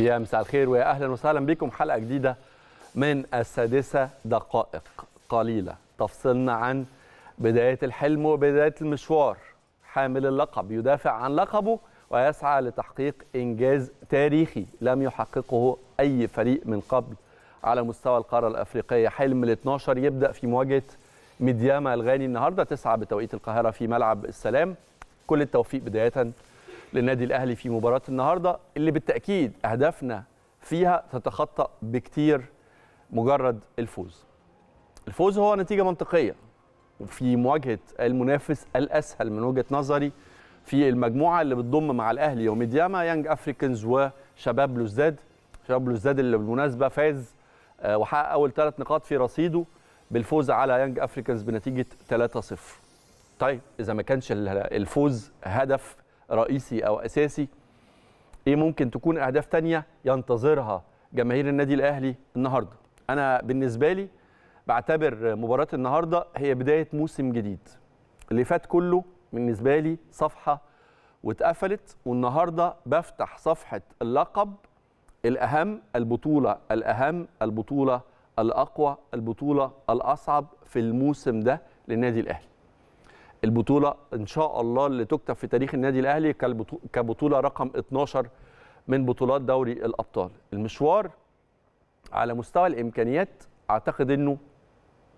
يا مساء الخير ويا اهلا وسهلا بكم حلقه جديده من السادسه دقائق قليله تفصلنا عن بدايه الحلم وبدايه المشوار حامل اللقب يدافع عن لقبه ويسعى لتحقيق انجاز تاريخي لم يحققه اي فريق من قبل على مستوى القاره الافريقيه حلم ال 12 يبدا في مواجهه ميدياما الغاني النهارده 9 بتوقيت القاهره في ملعب السلام كل التوفيق بدايه للنادي الاهلي في مباراه النهارده اللي بالتاكيد اهدافنا فيها تتخطى بكتير مجرد الفوز. الفوز هو نتيجه منطقيه وفي مواجهه المنافس الاسهل من وجهه نظري في المجموعه اللي بتضم مع الاهلي يوم دياما يانج افريكانز وشباب لوزداد شباب لوزداد اللي بالمناسبه فاز آه، وحقق اول ثلاث نقاط في رصيده بالفوز على يانج افريكانز بنتيجه 3-0 طيب اذا ما كانش الفوز هدف رئيسي او اساسي ايه ممكن تكون اهداف تانية ينتظرها جماهير النادي الاهلي النهارده انا بالنسبه لي بعتبر مباراه النهارده هي بدايه موسم جديد اللي فات كله بالنسبه لي صفحه واتقفلت والنهارده بفتح صفحه اللقب الاهم البطوله الاهم البطوله الاقوى البطوله الاصعب في الموسم ده للنادي الاهلي البطوله ان شاء الله اللي تكتب في تاريخ النادي الاهلي كبطوله رقم 12 من بطولات دوري الابطال المشوار على مستوى الامكانيات اعتقد انه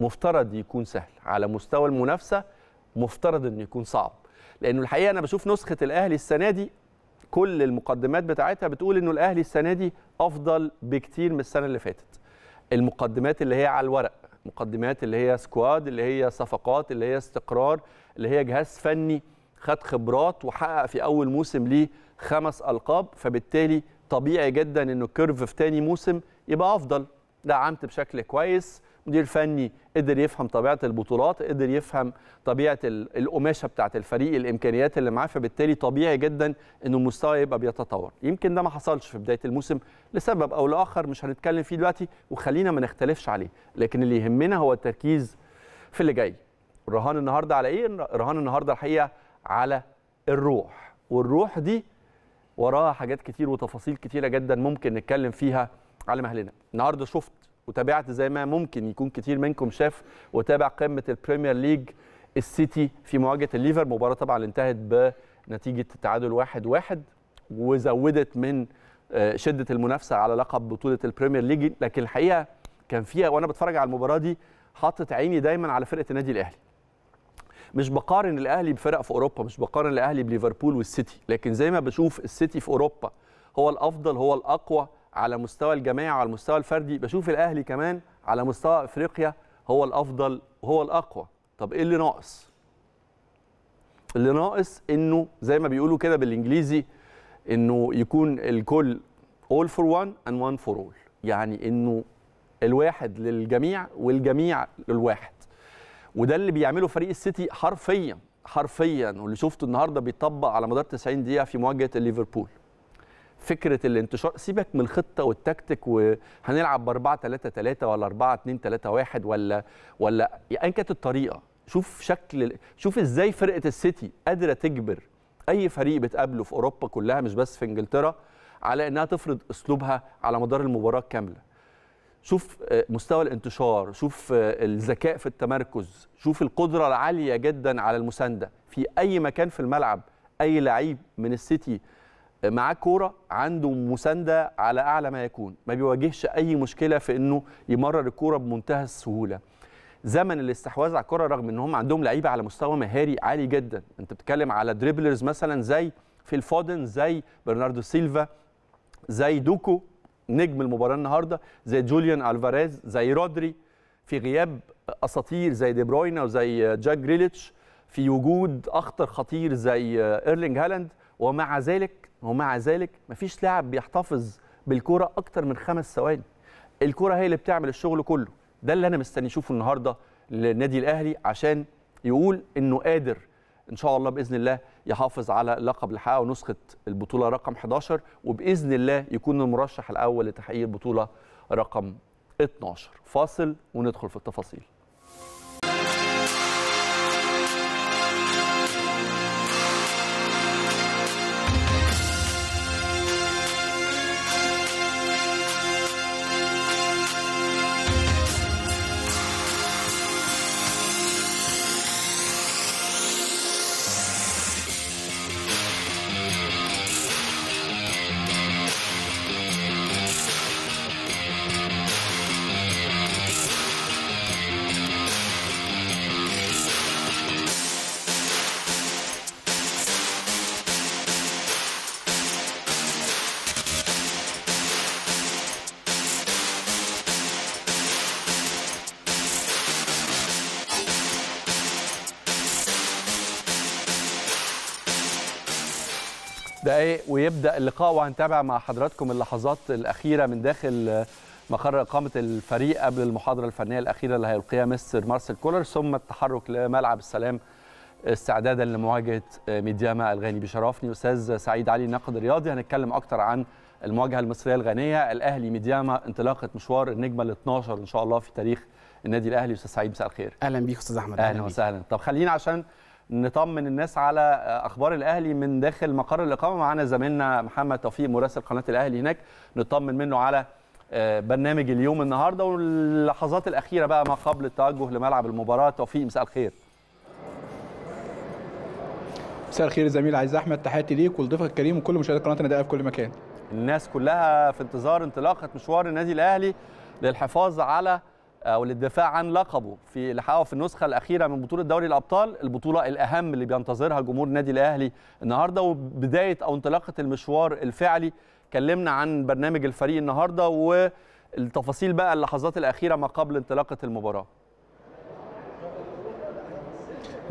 مفترض يكون سهل على مستوى المنافسه مفترض انه يكون صعب لانه الحقيقه انا بشوف نسخه الاهلي السنه دي كل المقدمات بتاعتها بتقول انه الاهلي السنه دي افضل بكتير من السنه اللي فاتت المقدمات اللي هي على الورق مقدمات اللي هي سكواد اللي هي صفقات اللي هي استقرار اللي هي جهاز فني خد خبرات وحقق في اول موسم ليه خمس القاب فبالتالي طبيعي جدا انه الكيرف في تاني موسم يبقى افضل دعمت بشكل كويس مدير فني قدر يفهم طبيعه البطولات قدر يفهم طبيعه القماشه بتاعه الفريق الامكانيات اللي معاه فبالتالي طبيعي جدا انه المستوى يبقى بيتطور يمكن ده ما حصلش في بدايه الموسم لسبب او لاخر مش هنتكلم فيه دلوقتي وخلينا ما نختلفش عليه لكن اللي يهمنا هو التركيز في اللي جاي رهان النهارده على ايه رهان النهارده الحقيقه على الروح والروح دي وراها حاجات كتير وتفاصيل كتيره جدا ممكن نتكلم فيها على مهلنا النهارده شفت وتابعت زي ما ممكن يكون كتير منكم شاف وتابع قمه البريمير ليج السيتي في مواجهه الليفر مباراه طبعا انتهت بنتيجه التعادل واحد واحد وزودت من آه، شده المنافسه على لقب بطوله البريمير ليج لكن الحقيقه كان فيها وانا بتفرج على المباراه دي حاطط عيني دايما على فرقه النادي الاهلي مش بقارن الاهلي بفرق في اوروبا مش بقارن الاهلي بليفربول والسيتي لكن زي ما بشوف السيتي في اوروبا هو الافضل هو الاقوى على مستوى الجماعه وعلى المستوى الفردي بشوف الاهلي كمان على مستوى افريقيا هو الافضل وهو الاقوى طب ايه اللي ناقص اللي ناقص انه زي ما بيقولوا كده بالانجليزي انه يكون الكل all for one and one for all يعني انه الواحد للجميع والجميع للواحد وده اللي بيعمله فريق السيتي حرفيا حرفيا واللي شفته النهارده بيطبق على مدار 90 دقيقه في مواجهه ليفربول فكره الانتشار سيبك من الخطه والتكتيك وهنلعب ب 4 3 3 ولا 4 2 3 1 ولا ولا يعني ايا يعني كانت الطريقه شوف شكل شوف ازاي فرقه السيتي قادره تجبر اي فريق بتقابله في اوروبا كلها مش بس في انجلترا على انها تفرض اسلوبها على مدار المباراه كامله شوف آه، مستوى الانتشار شوف آه، الذكاء في التمركز شوف القدره العاليه جدا على المسانده في اي مكان في الملعب اي لعيب من السيتي معاه كوره عنده مسانده على اعلى ما يكون ما بيواجهش اي مشكله في انه يمرر الكوره بمنتهى السهوله زمن الاستحواذ على الكره رغم ان هم عندهم لعيبه على مستوى مهاري عالي جدا انت بتتكلم على دريبلرز مثلا زي فيل الفودن زي برناردو سيلفا زي دوكو نجم المباراه النهارده زي جوليان الفاريز زي رودري في غياب اساطير زي دي بروينا وزي جاك جريليتش في وجود اخطر خطير زي ايرلينج هالاند ومع ذلك ومع ذلك مفيش لاعب بيحتفظ بالكرة أكتر من خمس ثواني الكرة هي اللي بتعمل الشغل كله ده اللي أنا مستني أشوفه النهاردة للنادي الأهلي عشان يقول إنه قادر إن شاء الله بإذن الله يحافظ على لقب الحقيقة ونسخة البطولة رقم 11 وبإذن الله يكون المرشح الأول لتحقيق البطولة رقم 12 فاصل وندخل في التفاصيل دقائق ويبدا اللقاء وهنتابع مع حضراتكم اللحظات الاخيره من داخل مقر اقامه الفريق قبل المحاضره الفنيه الاخيره اللي هيلقيها مستر مارسيل كولر ثم التحرك لملعب السلام استعدادا لمواجهه ميدياما الغاني بيشرفني استاذ سعيد علي الناقد الرياضي هنتكلم اكثر عن المواجهه المصريه الغانيه الاهلي ميدياما انطلاقه مشوار النجمه ال 12 ان شاء الله في تاريخ النادي الاهلي استاذ سعيد مساء الخير اهلا بيك استاذ احمد اهلا وسهلا طب خلينا عشان نطمن الناس على اخبار الاهلي من داخل مقر الاقامه معانا زميلنا محمد توفيق مراسل قناه الاهلي هناك نطمن منه على آه، برنامج اليوم النهارده واللحظات الاخيره بقى ما قبل التوجه لملعب المباراه توفيق مساء الخير مساء الخير زميل عايز احمد تحياتي ليك ولضيفك الكريم وكل مشاهدي قناه النادي في كل مكان الناس كلها في انتظار انطلاقه مشوار النادي الاهلي للحفاظ على او آه، للدفاع عن لقبه في اللي حققه في النسخه الاخيره من بطوله دوري الابطال البطوله الاهم اللي بينتظرها جمهور النادي الاهلي النهارده وبدايه او انطلاقه المشوار الفعلي كلمنا عن برنامج الفريق النهارده والتفاصيل بقى اللحظات الاخيره ما قبل انطلاقه المباراه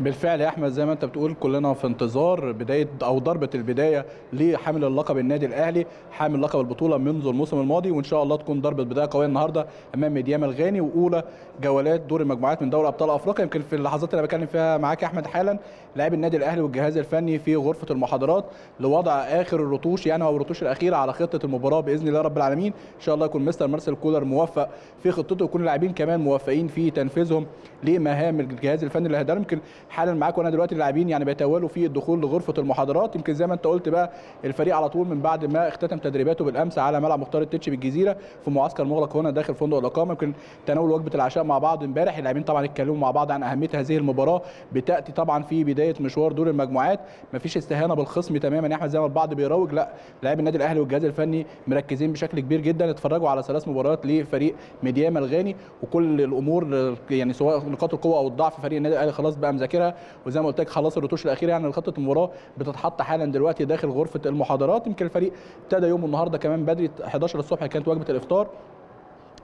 بالفعل يا احمد زي ما انت بتقول كلنا في انتظار بدايه او ضربه البدايه لحامل اللقب النادي الاهلي حامل لقب البطوله منذ الموسم الماضي وان شاء الله تكون ضربه بدايه قويه النهارده امام ميديام الغاني واولى جولات دور المجموعات من دوري ابطال افريقيا يمكن في اللحظات اللي بكلم فيها معاك يا احمد حالا لاعب النادي الاهلي والجهاز الفني في غرفه المحاضرات لوضع اخر الرطوش يعني او الرطوش الاخيره على خطه المباراه باذن الله رب العالمين ان شاء الله يكون مستر مارسيل كولر موفق في خطته ويكون اللاعبين كمان موفقين في تنفيذهم لمهام الجهاز الفني اللي هيدار يمكن حالا معاك وانا دلوقتي اللاعبين يعني بيتوالوا في الدخول لغرفه المحاضرات يمكن زي ما انت قلت بقى الفريق على طول من بعد ما اختتم تدريباته بالامس على ملعب مختار التتش بالجزيره في معسكر مغلق هنا داخل فندق الاقامه يمكن تناول وجبه العشاء مع بعض امبارح اللاعبين طبعا اتكلموا مع بعض عن اهميه هذه المباراه بتاتي طبعا في بدايه مشوار دور المجموعات مفيش استهانه بالخصم تماما يا يعني احمد زي ما البعض بيروج لا لاعبي النادي الاهلي والجهاز الفني مركزين بشكل كبير جدا اتفرجوا على ثلاث مباريات لفريق مديام الغاني وكل الامور يعني سواء نقاط القوه او الضعف فريق النادي الاهلي خلاص بقى الاخيره وزي ما قلت لك خلاص الرتوش الاخيره يعني خطه المباراه بتتحط حالا دلوقتي داخل غرفه المحاضرات يمكن الفريق ابتدى يوم النهارده كمان بدري 11 الصبح كانت وجبه الافطار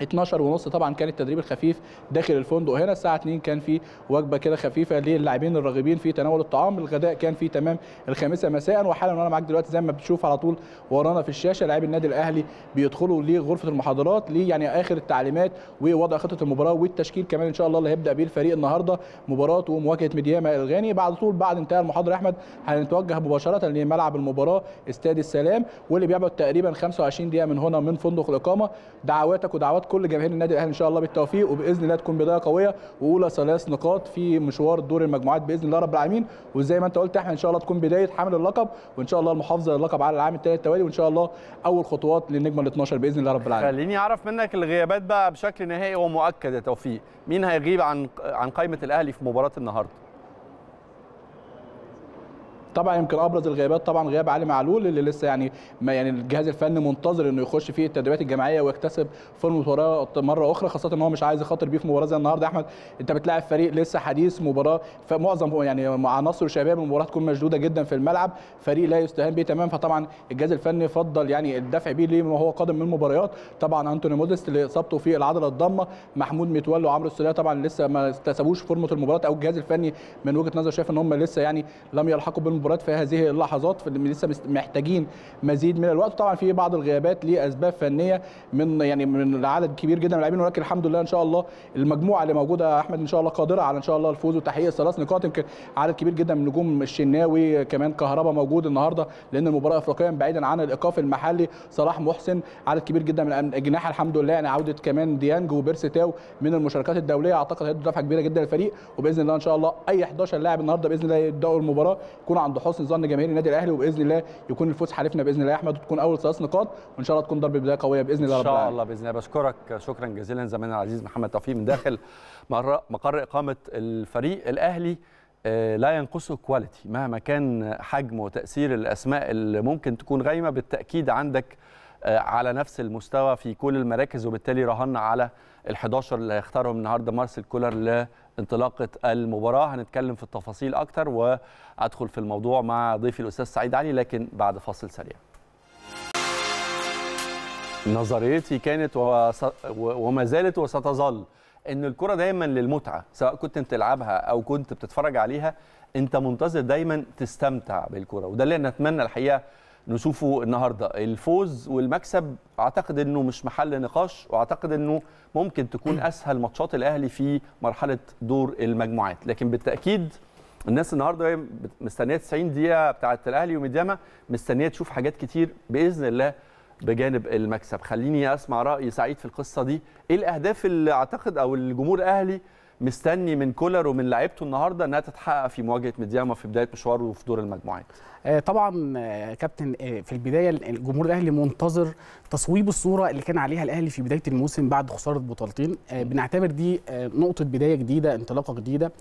12 ونص طبعا كان التدريب الخفيف داخل الفندق هنا الساعه 2 كان في وجبه كده خفيفه للاعبين الراغبين في تناول الطعام الغداء كان في تمام الخامسه مساء وحالا وانا معاك دلوقتي زي ما بتشوف على طول ورانا في الشاشه لاعبي النادي الاهلي بيدخلوا لغرفه المحاضرات ليه يعني اخر التعليمات ووضع خطه المباراه والتشكيل كمان ان شاء الله اللي هيبدا بيه الفريق النهارده مباراه ومواجهه مدياما الغاني بعد طول بعد انتهاء المحاضره يا احمد هنتوجه مباشره لملعب المباراه استاد السلام واللي بيبعد تقريبا 25 دقيقه من هنا من فندق الاقامه دعواتك ودعوات كل جماهير النادي الاهلي ان شاء الله بالتوفيق وباذن الله تكون بدايه قويه واولى ثلاث نقاط في مشوار دور المجموعات باذن الله رب العالمين وزي ما انت قلت احنا ان شاء الله تكون بدايه حمل اللقب وان شاء الله المحافظه اللقب على العام الثالث التوالي وان شاء الله اول خطوات للنجم ال 12 باذن الله رب العالمين خليني اعرف منك الغيابات بقى بشكل نهائي ومؤكد يا توفيق مين هيغيب عن عن قائمه الاهلي في مباراه النهارده طبعا يمكن ابرز الغيابات طبعا غياب علي معلول اللي لسه يعني ما يعني الجهاز الفني منتظر انه يخش فيه التدريبات الجماعيه ويكتسب فورمه مره اخرى خاصه ان هو مش عايز يخاطر بيه في مباراه زي النهارده يا احمد انت بتلاعب فريق لسه حديث مباراه فمعظم يعني عناصر شباب المباراه تكون مشدوده جدا في الملعب فريق لا يستهان به تمام فطبعا الجهاز الفني فضل يعني الدفع بيه ليه هو قادم من مباريات طبعا انتوني موديست اللي اصابته في العضله الضامه محمود متولي وعمرو السوليه طبعا لسه ما اكتسبوش فورمه المباراه او الجهاز الفني من وجهه نظر شايف ان هم لسه يعني لم يلحقوا المباريات في هذه اللحظات لسه محتاجين مزيد من الوقت طبعا في بعض الغيابات لاسباب فنيه من يعني من عدد كبير جدا من اللاعبين ولكن الحمد لله ان شاء الله المجموعه اللي موجوده يا احمد ان شاء الله قادره على ان شاء الله الفوز وتحقيق ثلاث نقاط يمكن عدد كبير جدا من نجوم الشناوي كمان كهربا موجود النهارده لان المباراه افريقيا بعيدا عن الايقاف المحلي صلاح محسن عدد كبير جدا من الاجنحه الحمد لله يعني عوده كمان ديانج وبيرسي تاو من المشاركات الدوليه اعتقد هيدوا دفعه كبيره جدا للفريق وباذن الله ان شاء الله اي 11 لاعب النهارده باذن الله يبداوا المباراه يكونوا عند حسن ظن جماهير النادي الاهلي وباذن الله يكون الفوز حالفنا باذن الله يا احمد وتكون اول ثلاث نقاط وان شاء الله تكون ضربه بدايه قويه باذن الله ان شاء الله باذن الله بشكرك شكرا جزيلا زميلنا العزيز محمد توفيق من داخل مقر اقامه الفريق الاهلي آه، لا ينقصه كواليتي مهما كان حجم وتاثير الاسماء اللي ممكن تكون غايمه بالتاكيد عندك آه، على نفس المستوى في كل المراكز وبالتالي رهنا على ال11 اللي هيختارهم النهارده مارسيل كولر انطلاقه المباراه هنتكلم في التفاصيل اكتر وادخل في الموضوع مع ضيفي الاستاذ سعيد علي لكن بعد فاصل سريع نظريتي كانت وس... وما زالت وستظل ان الكره دايما للمتعه سواء كنت بتلعبها او كنت بتتفرج عليها انت منتظر دايما تستمتع بالكره وده اللي نتمنى الحقيقه نشوفه النهارده الفوز والمكسب اعتقد انه مش محل نقاش واعتقد انه ممكن تكون اسهل ماتشات الاهلي في مرحله دور المجموعات لكن بالتاكيد الناس النهارده مستنيه 90 دقيقه بتاعه الاهلي ومدياما مستنيه تشوف حاجات كتير باذن الله بجانب المكسب خليني اسمع راي سعيد في القصه دي ايه الاهداف اللي اعتقد او الجمهور الاهلي مستني من كولر ومن لعيبته النهارده انها تتحقق في مواجهه ميدياما في بدايه مشواره وفي دور المجموعات آه، طبعا آه، كابتن آه، في البدايه الجمهور الاهلي منتظر تصويب الصوره اللي كان عليها الاهلي في بدايه الموسم بعد خساره بطولتين بنعتبر دي نقطه بدايه جديده انطلاقه جديده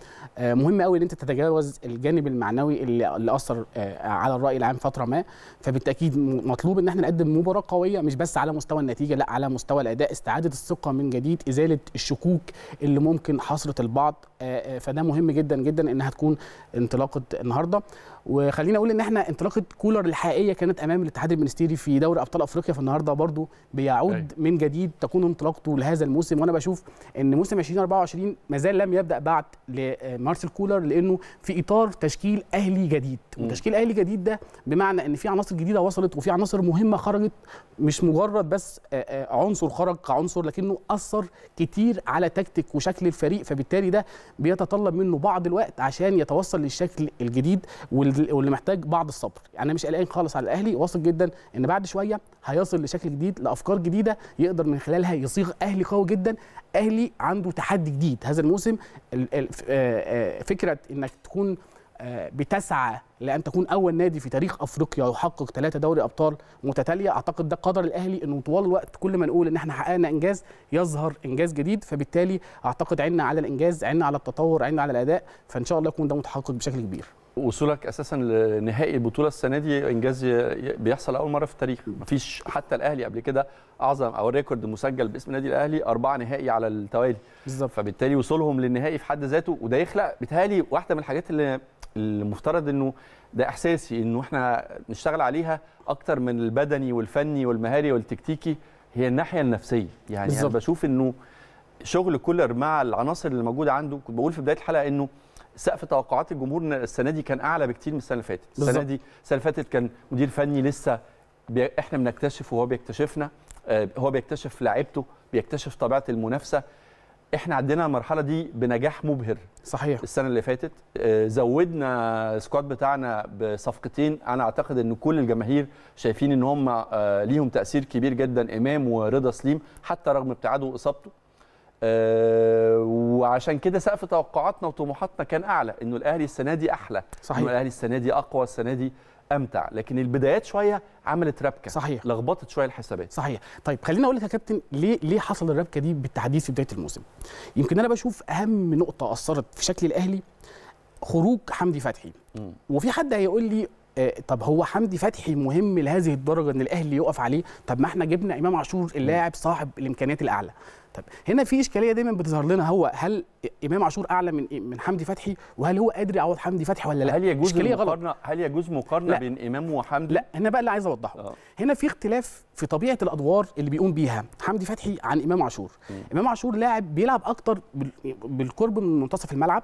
مهم قوي ان انت تتجاوز الجانب المعنوي اللي اثر على الراي العام فتره ما فبالتاكيد مطلوب ان احنا نقدم مباراه قويه مش بس على مستوى النتيجه لا على مستوى الاداء استعاده الثقه من جديد ازاله الشكوك اللي ممكن حصر نصره البعض آه، آه، فده مهم جدا جدا انها تكون انطلاقه النهارده وخلينا اقول ان احنا انطلاقه كولر الحقيقيه كانت امام الاتحاد المنستيري في دوري ابطال افريقيا فالنهارده برضو بيعود أي. أيوة. من جديد تكون انطلاقته لهذا الموسم وانا بشوف ان موسم 2024 ما زال لم يبدا بعد لمارسيل كولر لانه في اطار تشكيل اهلي جديد م. وتشكيل اهلي جديد ده بمعنى ان في عناصر جديده وصلت وفي عناصر مهمه خرجت مش مجرد بس آه، آه، عنصر خرج كعنصر لكنه اثر كتير على تكتيك وشكل الفريق فبالتالي ده بيتطلب منه بعض الوقت عشان يتوصل للشكل الجديد وال واللي محتاج بعض الصبر يعني انا مش قلقان خالص على الاهلي واثق جدا ان بعد شويه هيصل لشكل جديد لافكار جديده يقدر من خلالها يصيغ اهلي قوي جدا اهلي عنده تحدي جديد هذا الموسم آه، آه، فكره انك تكون آه، بتسعى لان تكون اول نادي في تاريخ افريقيا يحقق ثلاثه دوري ابطال متتاليه اعتقد ده قدر الاهلي انه طوال الوقت كل ما نقول ان احنا حققنا انجاز يظهر انجاز جديد فبالتالي اعتقد عنا على الانجاز عنا على التطور عنا على الاداء فان شاء الله يكون ده متحقق بشكل كبير وصولك اساسا لنهائي البطوله السنه دي انجاز بيحصل اول مره في التاريخ مفيش حتى الاهلي قبل كده اعظم او ريكورد مسجل باسم النادي الاهلي اربعه نهائي على التوالي بالظبط فبالتالي وصولهم للنهائي في حد ذاته وده يخلق بتهالي واحده من الحاجات اللي المفترض انه ده احساسي انه احنا نشتغل عليها اكتر من البدني والفني والمهاري والتكتيكي هي الناحيه النفسيه يعني بالزبط. انا بشوف انه شغل كولر مع العناصر اللي موجوده عنده كنت بقول في بدايه الحلقه انه سقف توقعات الجمهور السنه دي كان اعلى بكتير من السنه اللي فاتت السنه دي السنه اللي فاتت كان مدير فني لسه بي... احنا بنكتشف وهو بيكتشفنا آه هو بيكتشف لعيبته بيكتشف طبيعه المنافسه احنا عدينا المرحله دي بنجاح مبهر صحيح السنه اللي فاتت آه زودنا السكواد بتاعنا بصفقتين انا اعتقد ان كل الجماهير شايفين ان هم آه ليهم تاثير كبير جدا امام ورضا سليم حتى رغم ابتعاده واصابته آه، وعشان كده سقف توقعاتنا وطموحاتنا كان اعلى انه الاهلي السنه دي احلى صحيح انه الاهلي السنه دي اقوى السنه دي امتع لكن البدايات شويه عملت ربكه صحيح لخبطت شويه الحسابات صحيح طيب خليني اقول لك يا كابتن ليه ليه حصل الربكه دي بالتحديد في بدايه الموسم يمكن انا بشوف اهم نقطه اثرت في شكل الاهلي خروج حمدي فتحي م. وفي حد هيقول لي آه، طب هو حمدي فتحي مهم لهذه الدرجه ان الاهلي يقف عليه طب ما احنا جبنا امام عاشور اللاعب صاحب الامكانيات الاعلى طب هنا في اشكاليه دايما بتظهر لنا هو هل امام عاشور اعلى من من حمدي فتحي وهل هو قادر يعوض حمدي فتحي ولا لا هل يجوز مقارنه هل يجوز مقارنه بين امام وحمدي لا هنا بقى اللي عايز اوضحه أوه. هنا في اختلاف في طبيعه الادوار اللي بيقوم بيها حمدي فتحي عن امام عاشور امام عاشور لاعب بيلعب اكتر بالقرب من منتصف الملعب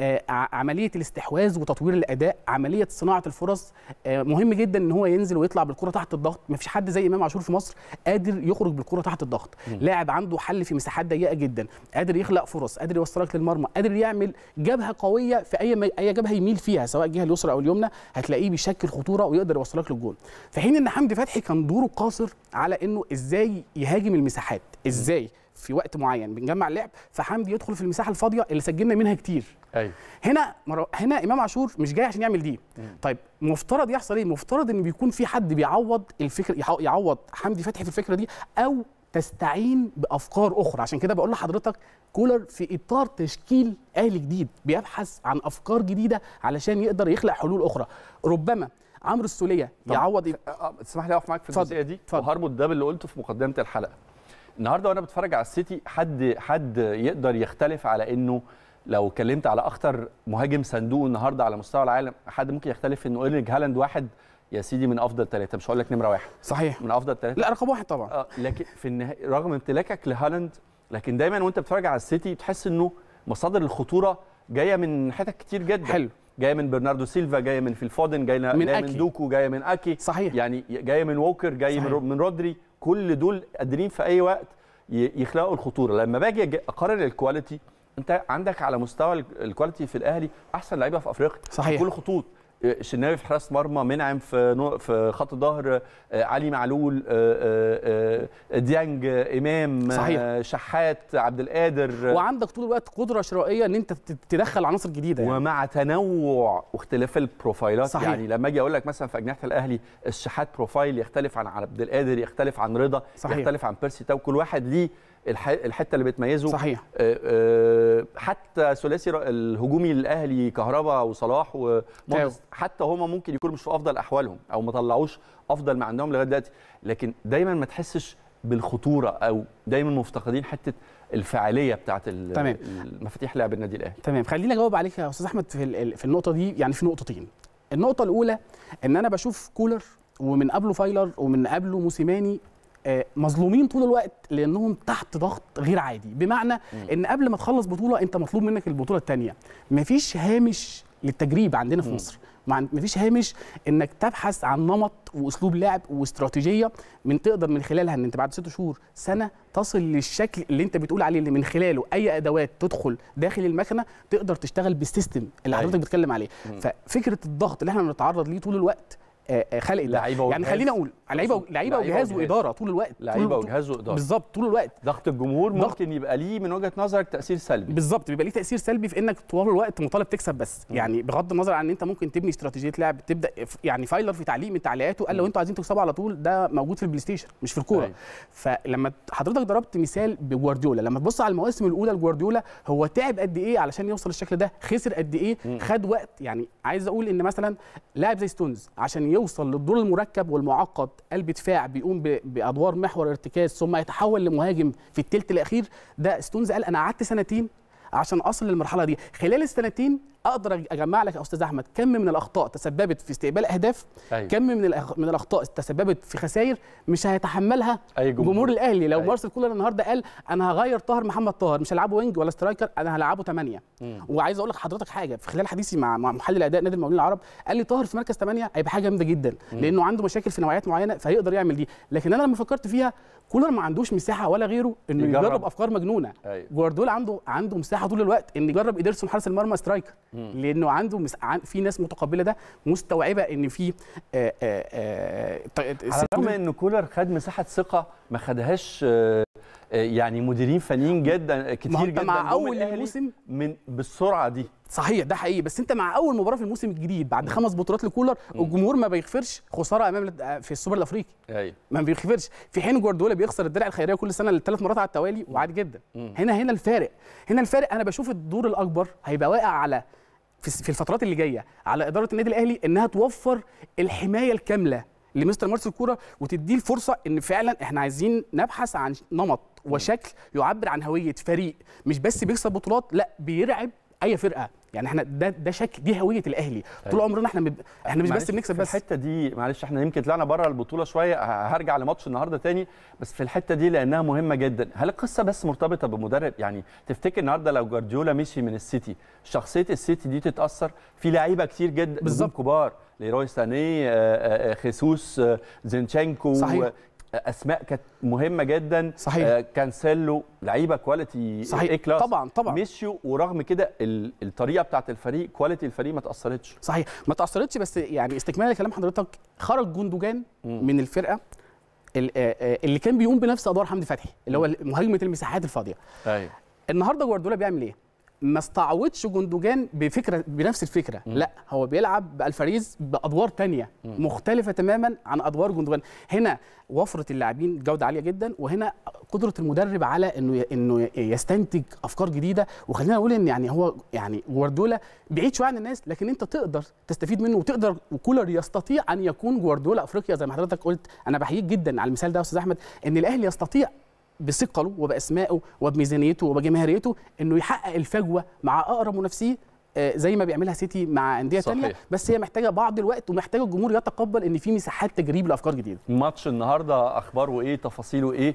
آه، عمليه الاستحواذ وتطوير الاداء عمليه صناعه الفرص آه، مهم جدا ان هو ينزل ويطلع بالكره تحت الضغط ما فيش حد زي امام عاشور في مصر قادر يخرج بالكره تحت الضغط لاعب عنده حل في مساحات ضيقه جدا قادر يخلق فرص قادر يوصلك للمرمى قادر يعمل جبهه قويه في اي اي جبهه يميل فيها سواء الجهه اليسرى او اليمنى هتلاقيه بيشكل خطوره ويقدر يوصلك للجول في حين ان حمدي فتحي كان دوره قاصر على انه ازاي يهاجم المساحات ازاي في وقت معين بنجمع اللعب فحمدي يدخل في المساحه الفاضيه اللي سجلنا منها كتير أيوة. هنا مر... هنا امام عاشور مش جاي عشان يعمل دي مم. طيب مفترض يحصل ايه مفترض ان بيكون في حد بيعوض الفكر يعوض حمدي فتحي في الفكره دي او تستعين بافكار اخرى عشان كده بقول لحضرتك كولر في اطار تشكيل اهلي جديد بيبحث عن افكار جديده علشان يقدر يخلق حلول اخرى ربما عمرو السوليه يعوض اسمح إيه؟ آه، آه، لي اقف معاك في الجزئيه دي وهربط ده باللي قلته في مقدمه الحلقه النهارده وانا بتفرج على السيتي حد حد يقدر يختلف على انه لو اتكلمت على اخطر مهاجم صندوق النهارده على مستوى العالم حد ممكن يختلف انه ايرلينج هالاند واحد يا سيدي من افضل ثلاثه مش هقول لك نمره واحد صحيح من افضل ثلاثه لا رقم واحد طبعا آه لكن في النهايه رغم امتلاكك لهالاند لكن دايما وانت بتتفرج على السيتي بتحس انه مصادر الخطوره جايه من حتت كتير جدا حلو جايه من برناردو سيلفا جايه من فيل جايه من, جاي من دوكو جايه من اكي صحيح يعني جايه من ووكر جايه من, من رودري كل دول قادرين في اي وقت يخلقوا الخطوره لما باجي اقارن الكواليتي انت عندك على مستوى الكواليتي في الاهلي احسن لعيبه في افريقيا صحيح كل خطوط الشناوي آه، في حراسه مرمى منعم في نو... في خط الظهر آه، علي معلول آه، ديانج امام صحيح. شحات عبد القادر وعندك طول الوقت قدره شرائيه ان انت تدخل عناصر جديده يعني. ومع تنوع واختلاف البروفايلات صحيح. يعني لما اجي اقول لك مثلا في اجنحه الاهلي الشحات بروفايل يختلف عن عبد القادر يختلف عن رضا صحيح. يختلف عن بيرسي تاو كل واحد ليه الحته اللي بتميزه صحيح آه، آه، حتى ثلاثي الهجومي الاهلي كهربا وصلاح ومونتس حتى هما ممكن يكونوا مش في افضل احوالهم او ما طلعوش افضل ما عندهم لغايه دلوقتي لكن دايما ما تحسش بالخطوره او دايما مفتقدين حته الفعاليه بتاعه تمام. مفاتيح لعب النادي الاهلي تمام خليني اجاوب عليك يا استاذ احمد في في النقطه دي يعني في نقطتين النقطه الاولى ان انا بشوف كولر ومن قبله فايلر ومن قبله موسيماني آه، مظلومين طول الوقت لانهم تحت ضغط غير عادي بمعنى ان قبل ما تخلص بطوله انت مطلوب منك البطوله الثانيه مفيش هامش للتجريب عندنا في مصر مصر مفيش هامش انك تبحث عن نمط واسلوب لعب واستراتيجيه من تقدر من خلالها ان انت بعد ست شهور سنه تصل للشكل اللي انت بتقول عليه اللي من خلاله اي ادوات تدخل داخل المكنه تقدر تشتغل بالسيستم اللي أيوه. حضرتك بتتكلم عليه مم. ففكره الضغط اللي احنا بنتعرض ليه طول الوقت آه، آه، خلق ده يعني خليني اقول لعيبه لعيبه وجهاز واداره طول الوقت لعيبه وجهاز واداره بالظبط طول الوقت ضغط الجمهور ممكن يبقى ليه من وجهه نظرك تاثير سلبي بالظبط بيبقى ليه تاثير سلبي في انك طول الوقت مطالب تكسب بس م. يعني بغض النظر عن ان انت ممكن تبني استراتيجيه لعب تبدا يعني فايلر في تعليق من تعليقاته قال لو انتوا عايزين تكسبوا على طول ده موجود في البلاي ستيشن مش في الكوره أيوه. فلما حضرتك ضربت مثال بجوارديولا لما تبص على المواسم الاولى لجوارديولا هو تعب قد ايه علشان يوصل للشكل ده خسر قد ايه خد وقت يعني عايز اقول ان مثلا لاعب زي ستونز عشان يوصل للدور المركب والمعقد قلب دفاع بيقوم بادوار محور ارتكاز ثم يتحول لمهاجم في الثلث الاخير ده ستونز قال انا قعدت سنتين عشان اصل للمرحله دي خلال السنتين اقدر اجمع لك يا استاذ احمد كم من الاخطاء تسببت في استقبال اهداف أيوة. كم من من الاخطاء تسببت في خسائر مش هيتحملها أي جمهور. جمهور الاهلي لو أيوة. مارسيل كولر النهارده قال انا هغير طاهر محمد طاهر مش هلعبه وينج ولا سترايكر انا هلعبه 8 وعايز اقول لك حضرتك حاجه في خلال حديثي مع محلل اداء نادي المقاولين العرب قال لي طاهر في مركز 8 هيبقى حاجه جامده جدا م. لانه عنده مشاكل في نوعيات معينه فهيقدر يعمل دي لكن انا لما فكرت فيها كولر ما عندوش مساحه ولا غيره انه يجرب, يجرب افكار مجنونه أيوه. جوارديولا عنده عنده مساحه طول الوقت ان يجرب ايدرسون حارس المرمى سترايكر لانه عنده مس... في ناس متقبله ده مستوعبه ان في آآ آه، آآ آه، آه، على الرغم ان كولر خد مساحه ثقه ما خدهاش يعني مديرين فنيين جدا كتير جدا مع اول الموسم من بالسرعه دي صحيح ده حقيقي بس انت مع اول مباراه في الموسم الجديد بعد خمس بطولات لكولر الجمهور ما بيغفرش خساره امام في السوبر الافريقي ايوه ما بيغفرش في حين جوارديولا بيخسر الدرع الخيريه كل سنه لثلاث مرات على التوالي وعادي جدا هنا هنا الفارق هنا الفارق انا بشوف الدور الاكبر هيبقى واقع على في الفترات اللي جايه على اداره النادي الاهلي انها توفر الحمايه الكامله لمستر مارسيل كوره وتديه الفرصه ان فعلا احنا عايزين نبحث عن نمط وشكل يعبر عن هويه فريق مش بس بيكسب بطولات لا بيرعب اي فرقه يعني احنا ده ده شكل دي هويه الاهلي طول أيوة. عمرنا احنا احنا مش بس بنكسب بس الحته دي معلش احنا يمكن طلعنا بره البطوله شويه هرجع لماتش النهارده تاني بس في الحته دي لانها مهمه جدا هل القصه بس مرتبطه بمدرب يعني تفتكر النهارده لو جوارديولا مشي من السيتي شخصيه السيتي دي تتاثر في لعيبه كتير جدا بالظبط كبار ليروي ساني آه، آه، آه، خيسوس زينشينكو صحيح. اسماء كانت مهمه جدا صحيح آه، كانسيلو لعيبه كواليتي صحيح إيه كلاس طبعا طبعا مشيوا ورغم كده الطريقه بتاعه الفريق كواليتي الفريق ما تاثرتش صحيح ما تاثرتش بس يعني استكمال لكلام حضرتك خرج جندوجان من الفرقه آه، آه، اللي كان بيقوم بنفس ادوار حمدي فتحي اللي هو مهاجمه المساحات الفاضيه ايوه النهارده جوارديولا بيعمل ايه؟ ما استعوضش جندوجان بفكره بنفس الفكره م. لا هو بيلعب بالفريز بادوار تانية م. مختلفه تماما عن ادوار جندوجان هنا وفره اللاعبين جوده عاليه جدا وهنا قدره المدرب على انه انه يستنتج افكار جديده وخلينا نقول ان يعني هو يعني جوارديولا بعيد شويه عن الناس لكن انت تقدر تستفيد منه وتقدر وكولر يستطيع ان يكون جوارديولا افريقيا زي ما حضرتك قلت انا بحييك جدا على المثال ده يا استاذ احمد ان الاهلي يستطيع بثقله وباسمائه وبميزانيته وبجماهيريته انه يحقق الفجوه مع اقرب منافسيه آه، زي ما بيعملها سيتي مع انديه ثانيه بس هي محتاجه بعض الوقت ومحتاجه الجمهور يتقبل ان في مساحات تجريب لافكار جديده ماتش النهارده اخباره ايه تفاصيله ايه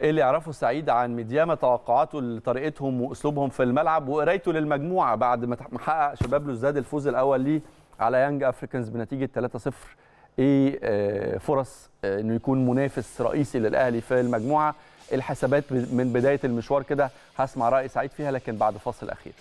ايه اللي يعرفه سعيد عن ميدياما توقعاته لطريقتهم واسلوبهم في الملعب وقرايته للمجموعه بعد ما حقق شباب لوزداد الفوز الاول ليه على يانج افريكانز بنتيجه 3-0 ايه آه، فرص آه، انه يكون منافس رئيسي للاهلي في المجموعه الحسابات من بدايه المشوار كده هسمع راي سعيد فيها لكن بعد فاصل اخير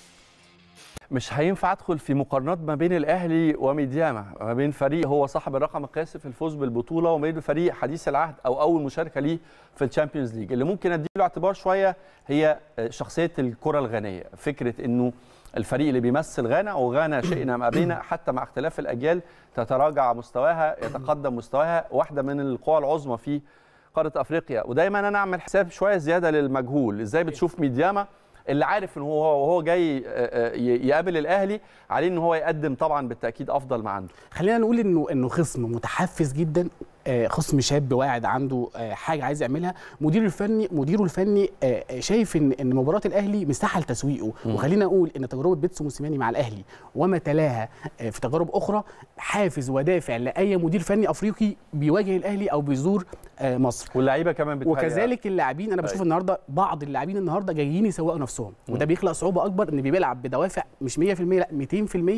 مش هينفع ادخل في مقارنات ما بين الاهلي وميدياما ما بين فريق هو صاحب الرقم القياسي في الفوز بالبطوله وما بين فريق حديث العهد او اول مشاركه ليه في الشامبيونز ليج اللي ممكن اديله اعتبار شويه هي آه، شخصيه الكره الغنيه فكره انه الفريق اللي بيمثل غانا وغانا شئنا ام ابينا حتى مع اختلاف الاجيال تتراجع مستواها يتقدم مستواها واحده من القوى العظمى في قاره افريقيا ودايما انا اعمل حساب شويه زياده للمجهول ازاي بتشوف ميدياما اللي عارف ان هو وهو جاي آه، آه، يقابل الاهلي عليه ان هو يقدم طبعا بالتاكيد افضل ما عنده خلينا نقول انه انه خصم متحفز جدا آه، خصم شاب واعد عنده آه، حاجه عايز يعملها مدير الفني مديره الفني آه، شايف ان ان مباراه الاهلي مساحه لتسويقه وخلينا اقول ان تجربه بيتسو موسيماني مع الاهلي وما تلاها في تجارب اخرى حافز ودافع لاي مدير فني افريقي بيواجه الاهلي او بيزور مصر واللعيبه كمان بتهيأ وكذلك اللاعبين انا بشوف أيوة. النهارده بعض اللاعبين النهارده جايين يسوقوا نفسهم وده بيخلق صعوبه اكبر ان بيلعب بدوافع مش 100% لا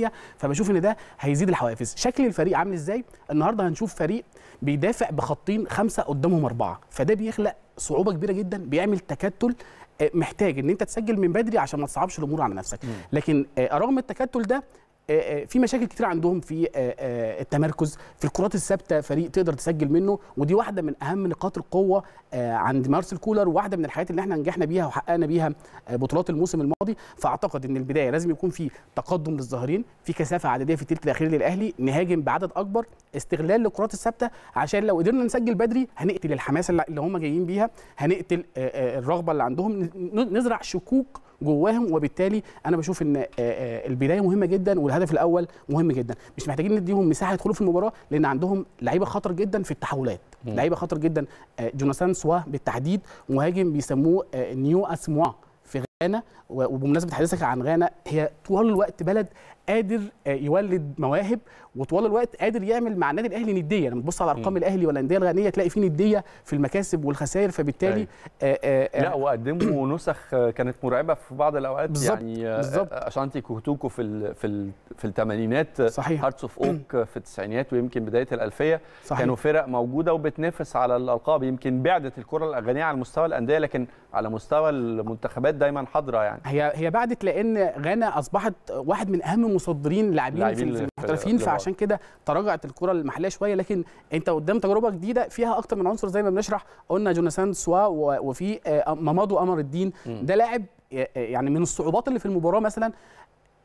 200% فبشوف ان ده هيزيد الحوافز شكل الفريق عامل ازاي النهارده هنشوف فريق بي بيدافع بخطين خمسه قدامهم اربعه فده بيخلق صعوبه كبيره جدا بيعمل تكتل آه، محتاج ان انت تسجل من بدري عشان ما تصعبش الامور على نفسك لكن آه، رغم التكتل ده آه، آه، في مشاكل كتير عندهم في آه، التمركز في الكرات الثابته فريق تقدر تسجل منه ودي واحده من اهم نقاط القوه عند مارسيل كولر وواحده من الحاجات اللي احنا نجحنا بيها وحققنا بيها بطولات الموسم الماضي فاعتقد ان البدايه لازم يكون في تقدم للظاهرين في كثافه عدديه في الثلث الاخير للاهلي نهاجم بعدد اكبر استغلال للكرات الثابته عشان لو قدرنا نسجل بدري هنقتل الحماسه اللي هم جايين بيها هنقتل الرغبه اللي عندهم نزرع شكوك جواهم وبالتالي انا بشوف ان البدايه مهمه جدا والهدف الاول مهم جدا مش محتاجين نديهم مساحه يدخلوا في المباراه لان عندهم لعيبه خطر جدا في التحولات لعيبه خطر جدا جوناثان سوا بالتحديد مهاجم بيسموه نيو اسموا في غانا وبمناسبه حديثك عن غانا هي طول الوقت بلد قادر آه، يولد مواهب وطوال الوقت قادر يعمل مع النادي الاهلي نديه لما يعني تبص على ارقام الاهلي والانديه الغنيه تلاقي فيه نديه في المكاسب والخسائر فبالتالي آآ أيوة. آآ آه، آه، لا وقدموا نسخ كانت مرعبه في بعض الاوقات بالزبط يعني بالزبط اشانتي كوتوكو في الـ في الـ في الثمانينات صحيح هارتس اوف اوك في التسعينات ويمكن بدايه الالفيه صحيح. كانوا فرق موجوده وبتنافس على الالقاب يمكن بعدت الكره الاغنيه على مستوى الانديه لكن على مستوى المنتخبات دايما حاضره يعني هي هي بعدت لان غانا اصبحت واحد من اهم مصدرين لاعبين محترفين فعشان كده تراجعت الكره المحليه شويه لكن انت قدام تجربه جديده فيها اكتر من عنصر زي ما بنشرح قلنا جوناثان سوا وفي آه، مامادو امر الدين ده لاعب آه، آه، يعني من الصعوبات اللي في المباراه مثلا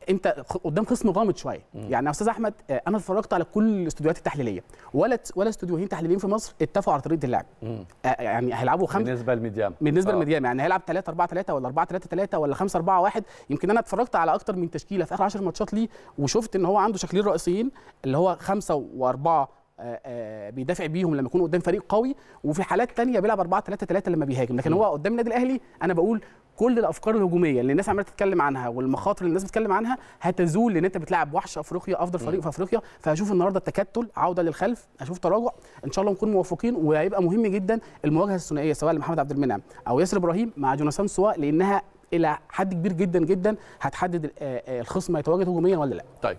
انت قدام خصم غامض شويه يعني يا استاذ احمد آه، انا اتفرجت على كل الاستوديوهات التحليليه ولا ولا استوديوهين تحليليين في مصر اتفقوا على طريقه اللعب آه، آه، يعني هيلعبوا خمسه بالنسبه للميديام بالنسبه آه. يعني هيلعب 3 4 3 ولا 4 3 3 ولا 5 4 1 يمكن انا اتفرجت على اكتر من تشكيله في اخر 10 ماتشات ليه وشفت ان هو عنده شكلين رئيسيين اللي هو 5 و4 آه، آه، بيدافع بيهم لما يكون قدام فريق قوي وفي حالات تانية بيلعب 4 3 3 لما بيهاجم لكن هو قدام النادي الاهلي انا بقول كل الافكار الهجوميه اللي الناس عماله تتكلم عنها والمخاطر اللي الناس بتتكلم عنها هتزول لان انت بتلعب وحش افريقيا افضل فريق في افريقيا فهشوف النهارده التكتل عوده للخلف هشوف تراجع ان شاء الله نكون موفقين وهيبقى مهم جدا المواجهه الثنائيه سواء لمحمد عبد المنعم او ياسر ابراهيم مع جوناثان سوا لانها الى حد كبير جدا جدا هتحدد آه، الخصم هيتواجد هجوميا ولا لا طيب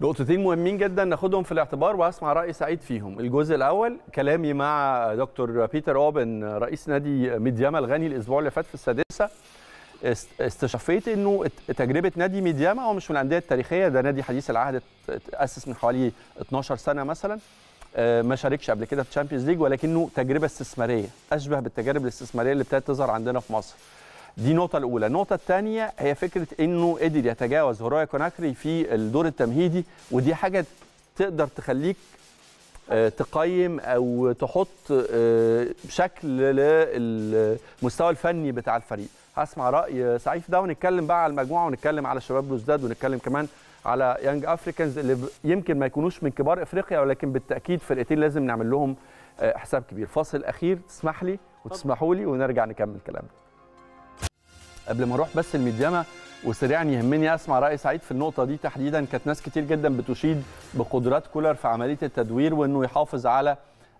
نقطتين مهمين جدا ناخدهم في الاعتبار وهسمع راي سعيد فيهم الجزء الاول كلامي مع دكتور بيتر اوبن رئيس نادي ميدياما الغني الاسبوع اللي فات في السادسه استشفيت انه تجربه نادي ميدياما هو مش من الانديه التاريخيه ده نادي حديث العهد اتاسس من حوالي 12 سنه مثلا آه، ما شاركش قبل كده في تشامبيونز ليج ولكنه تجربه استثماريه اشبه بالتجارب الاستثماريه اللي ابتدت تظهر عندنا في مصر دي النقطة الأولى، النقطة الثانية هي فكرة إنه قدر يتجاوز هورايا كوناكري في الدور التمهيدي ودي حاجة تقدر تخليك آه، تقيم او تحط آه، شكل للمستوى الفني بتاع الفريق هسمع راي سعيد ده ونتكلم بقى على المجموعه ونتكلم على شباب بلوزداد ونتكلم كمان على يانج افريكانز اللي يمكن ما يكونوش من كبار افريقيا ولكن بالتاكيد فرقتين لازم نعمل لهم آه، حساب كبير فاصل اخير تسمح لي وتسمحوا لي ونرجع نكمل كلامنا قبل ما اروح بس الميدياما وسريعا يهمني اسمع راي سعيد في النقطه دي تحديدا كانت ناس كتير جدا بتشيد بقدرات كولر في عمليه التدوير وانه يحافظ على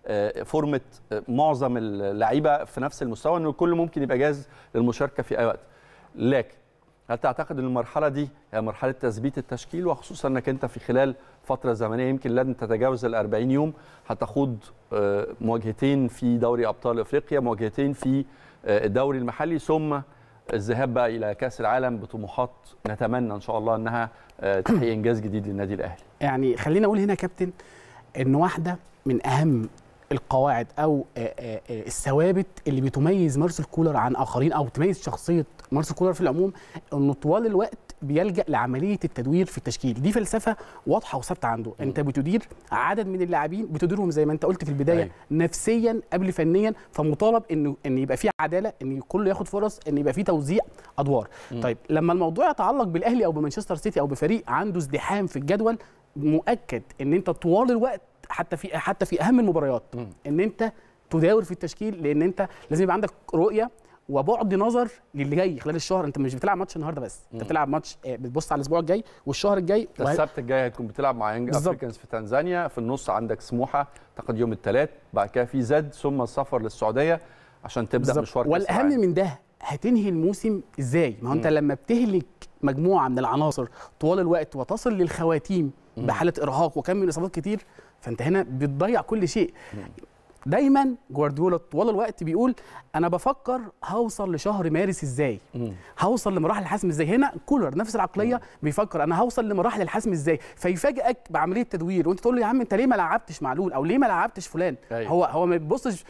آه، فورمه آه، معظم اللعيبه في نفس المستوى انه كل ممكن يبقى جاهز للمشاركه في اي وقت لكن هل تعتقد ان المرحله دي هي مرحله تثبيت التشكيل وخصوصا انك انت في خلال فتره زمنيه يمكن لن تتجاوز ال 40 يوم هتخوض آه، مواجهتين في دوري ابطال افريقيا مواجهتين في الدوري المحلي ثم الذهاب بقى الى كاس العالم بطموحات نتمنى ان شاء الله انها آه، تحقيق انجاز جديد للنادي الاهلي يعني خلينا اقول هنا يا كابتن ان واحده من اهم القواعد او آه، آه، الثوابت اللي بتميز مارسيل كولر عن اخرين او تميز شخصيه مارسيل كولر في العموم انه طوال الوقت بيلجا لعمليه التدوير في التشكيل دي فلسفه واضحه وثابته عنده انت بتدير عدد من اللاعبين بتديرهم زي ما انت قلت في البدايه أي. أيوة. نفسيا قبل فنيا فمطالب انه ان يبقى في عداله ان كله ياخد فرص ان يبقى في توزيع ادوار م. طيب لما الموضوع يتعلق بالاهلي او بمانشستر سيتي او بفريق عنده ازدحام في الجدول مؤكد ان انت طوال الوقت حتى في حتى في اهم المباريات م. ان انت تداور في التشكيل لان انت لازم يبقى عندك رؤيه وبعد نظر للي جاي خلال الشهر انت مش بتلعب ماتش النهارده بس انت بتلعب ماتش آه، بتبص على الاسبوع الجاي والشهر الجاي السبت الجاي هتكون بتلعب مع يانج افريكانز في تنزانيا في النص عندك سموحه اعتقد يوم الثلاث بعد كده في زد ثم السفر للسعوديه عشان تبدا بالزبط. مشوار والاهم من ده هتنهي الموسم ازاي ما هو انت لما بتهلك مجموعه من العناصر طوال الوقت وتصل للخواتيم بحاله ارهاق وكم من اصابات كتير فانت هنا بتضيع كل شيء دايما جوارديولا طوال الوقت بيقول انا بفكر هوصل لشهر مارس ازاي هوصل لمراحل الحسم ازاي هنا كولر نفس العقليه مم. بيفكر انا هوصل لمراحل الحسم ازاي فيفاجئك بعمليه تدوير وانت تقول له يا عم انت ليه ما لعبتش معلول او ليه ما لعبتش فلان أيوة. هو هو ما بيبصش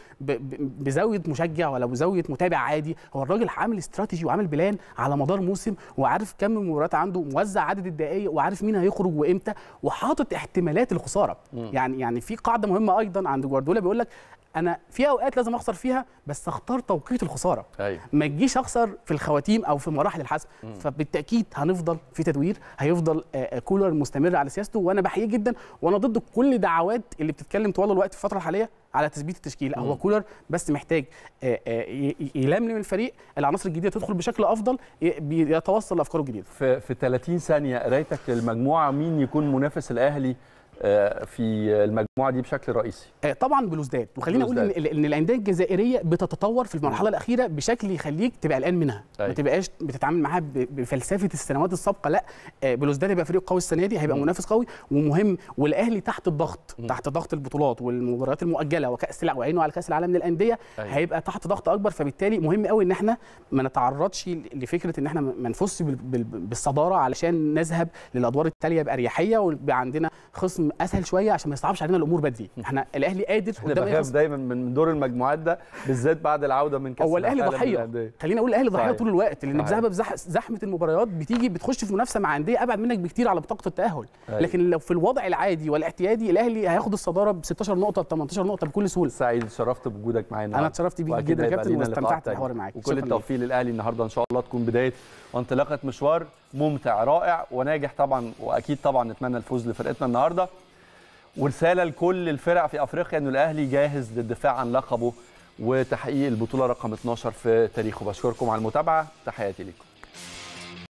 بزاويه مشجع ولا بزاويه متابع عادي هو الراجل عامل استراتيجي وعامل بلان على مدار موسم وعارف كم مباريات عنده موزع عدد الدقائق وعارف مين هيخرج وامتى وحاطط احتمالات الخساره مم. يعني يعني في قاعده مهمه ايضا عند جوارديولا بيقول لك انا في اوقات لازم اخسر فيها بس اختار توقيت الخساره أيوة. ما تجيش اخسر في الخواتيم او في مراحل الحسم مم. فبالتاكيد هنفضل في تدوير هيفضل آه، آه، كولر مستمر على سياسته وانا بحييه جدا وانا ضد كل دعوات اللي بتتكلم طوال الوقت في الفتره الحاليه على تثبيت التشكيل هو كولر بس محتاج آه، يلملم الفريق العناصر الجديده تدخل بشكل افضل يتوصل لافكاره الجديده في, في 30 ثانيه قرايتك للمجموعه مين يكون منافس الاهلي آه، في المجموعه دي بشكل رئيسي آه، طبعا بلوزداد وخلينا اقول ان, إن الانديه الجزائريه بتتطور في المرحله الاخيره بشكل يخليك تبقى قلقان منها أي. ما أيوة. تبقاش بتتعامل معاها بفلسفه السنوات السابقه لا آه، بلوزداد هيبقى فريق قوي السنه دي هيبقى منافس قوي ومهم والاهلي تحت الضغط م. تحت ضغط البطولات والمباريات المؤجله وكاس وعينه على كاس العالم للانديه أيوة. هيبقى تحت ضغط اكبر فبالتالي مهم قوي ان احنا ما نتعرضش لفكره ان احنا ما نفوزش بالصداره علشان نذهب للادوار التاليه باريحيه ويبقى عندنا خصم اسهل شويه عشان ما يصعبش علينا الامور بدري احنا الاهلي قادر قدام بخاف دايما من دور المجموعات ده بالذات بعد العوده من كاس هو الاهلي ضحيه خلينا اقول الاهلي ضحيه طول الوقت لان بسبب زحمه المباريات بتيجي بتخش في منافسه مع انديه ابعد منك بكتير على بطاقه التاهل أيوة. لكن لو في الوضع العادي والاعتيادي الاهلي هياخد الصداره ب 16 نقطه ب 18 نقطه بكل سهوله سعيد شرفت بوجودك معانا انا اتشرفت بيك جدا يا كابتن واستمتعت بالحوار معاك وكل التوفيق للاهلي النهارده ان شاء الله تكون بدايه وانطلاقه مشوار ممتع رائع وناجح طبعا واكيد طبعا نتمنى الفوز لفرقتنا النهارده ورساله لكل الفرق في افريقيا ان الاهلي جاهز للدفاع عن لقبه وتحقيق البطوله رقم 12 في تاريخه بشكركم على المتابعه تحياتي لكم